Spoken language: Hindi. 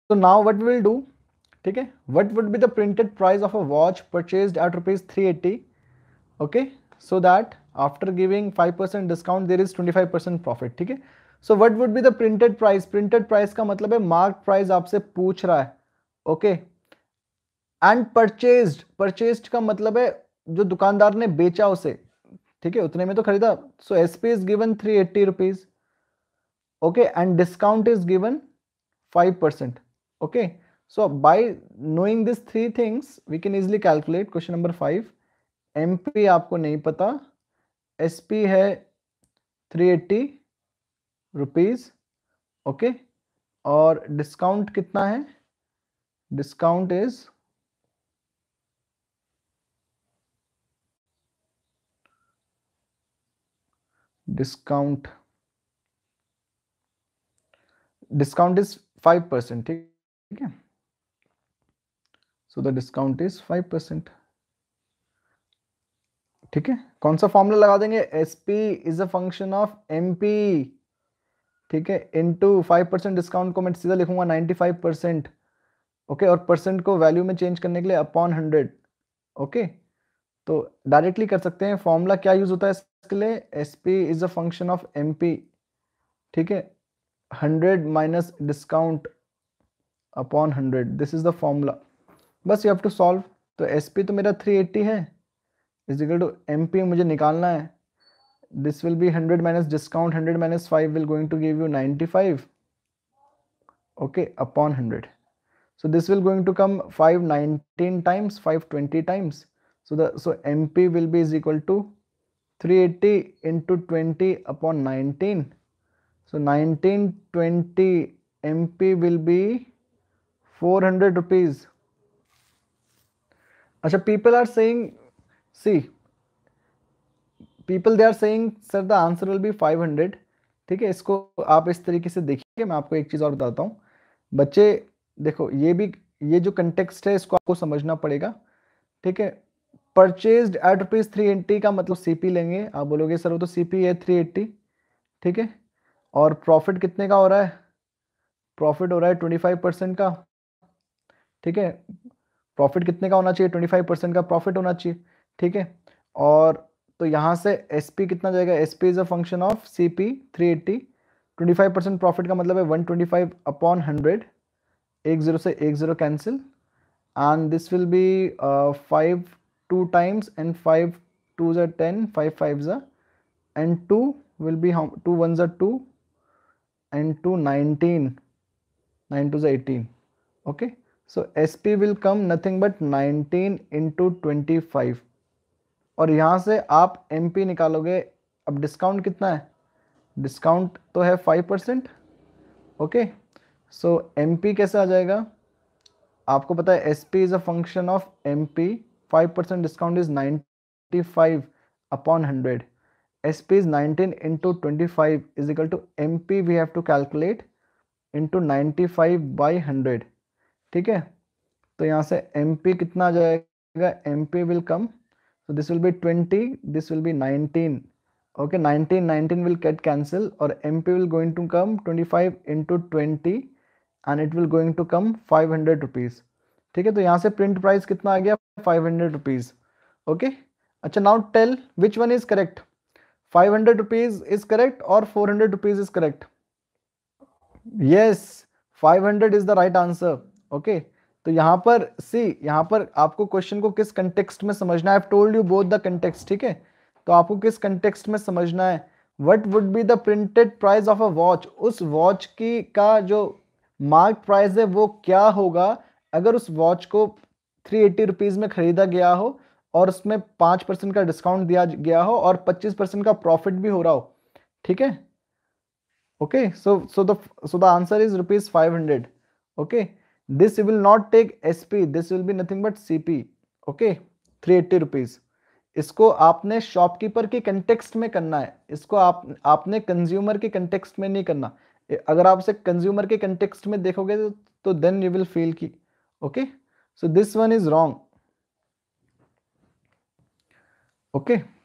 So now what we will do, okay? What would be the printed price of a watch purchased at rupees 380? Okay, so that after giving 5% discount there is 25% profit, okay? So what would be the printed price? Printed price का मतलब है marked price आपसे पूछ रहा है okay? एंड परचेज परचेज का मतलब है जो दुकानदार ने बेचा उसे ठीक है उतने में तो खरीदा so S P is given three eighty rupees okay and discount is given five percent okay so by knowing this three things we can easily calculate question number five M P आपको नहीं पता एस पी है थ्री एट्टी रुपीज ओके और डिस्काउंट कितना है discount is discount discount is five percent ठीक है so the discount is five percent ठीक है कौन सा फॉर्मूला लगा देंगे SP is a function of M P ठीक है इनटू फाइव परसेंट डिस्काउंट को मैं सीधा लिखूंगा नाइनटी फाइव परसेंट ओके और परसेंट को वैल्यू में चेंज करने के लिए अपॉन हंड्रेड ओके okay? तो डायरेक्टली कर सकते हैं फॉर्मूला क्या यूज होता है इसके लिए S P is a function of M P ठीक है hundred minus discount upon hundred this is the formula बस यू हैव टू सॉल्व तो एस पी तो मेरा थ्री एट्टी है इजिकल टू एम पी मुझे निकालना है this will be hundred minus discount hundred minus five will going to give you ninety five okay upon hundred so this will going to come five nineteen times five twenty times so the so mp will be is equal to 380 into 20 upon 19 so 19 20 mp will be 400 rupees acha people are saying see people they are saying sir the answer will be 500 ठीक है इसको आप इस तरीके से देखिए मैं आपको एक चीज़ और बताता हूँ बच्चे देखो ये भी ये जो कंटेक्सट है इसको आपको समझना पड़ेगा ठीक है purchase at rupees three eighty का मतलब सीपी लेंगे आप बोलोगे सर वो तो सीपी है थ्री एट्टी ठीक है और प्रॉफिट कितने का हो रहा है प्रॉफिट हो रहा है ट्वेंटी फाइव परसेंट का ठीक है प्रॉफिट कितने का होना चाहिए ट्वेंटी फाइव परसेंट का प्रॉफिट होना चाहिए ठीक है और तो यहाँ से एस पी कितना जाएगा S P is a function of C P three eighty twenty five percent profit का मतलब है one twenty five upon hundred एक जीरो से एक zero cancel and this will be five 2 times and 5 2s are 10 5 5s are and 2 will be how 2 1s are 2 and 2 19 9 2s are 18 okay so sp will come nothing but 19 into five और यहाँ से आप एम पी निकालोगे अब डिस्काउंट कितना है डिस्काउंट तो है five percent okay so M P कैसे आ जाएगा आपको पता है S P is a function of M P 5% discount is 95 upon 100. SP is 19 into 25 is equal to MP we have to calculate into 95 by 100. ठीक है तो यहां MP MP will come so this will be 20 this will be 19 okay 19 19 will get cancelled or MP will going to come 25 into 20 and it will going to come 500 rupees ठीक है तो यहाँ से प्रिंट प्राइस कितना आ गया फाइव हंड्रेड रुपीज ओके अच्छा now tell which one is correct five hundred rupees is correct और four hundred rupees is correct yes five hundred is the right answer okay तो यहाँ पर सी यहाँ पर आपको क्वेश्चन को किस कंटेक्सट में समझना है told you both the context ठीक है तो आपको किस कंटेक्सट में समझना है what would be the printed price of a watch उस वॉच की का जो मार्क प्राइस है वो क्या होगा अगर उस वॉच को थ्री एट्टी रुपीज़ में ख़रीदा गया हो और उसमें पाँच परसेंट का डिस्काउंट दिया गया हो और पच्चीस परसेंट का प्रॉफिट भी हो रहा हो ठीक है so the answer is rupees five hundred okay this will not take S P this will be nothing but C P okay three eighty rupees इसको आपने शॉपकीपर के कंटेक्सट में करना है इसको आप आपने कंज्यूमर के कंटेक्सट में नहीं करना अगर आप इसे कंज्यूमर के कंटेक्सट में देखोगे तो देन यू विल फील की okay so this one is wrong okay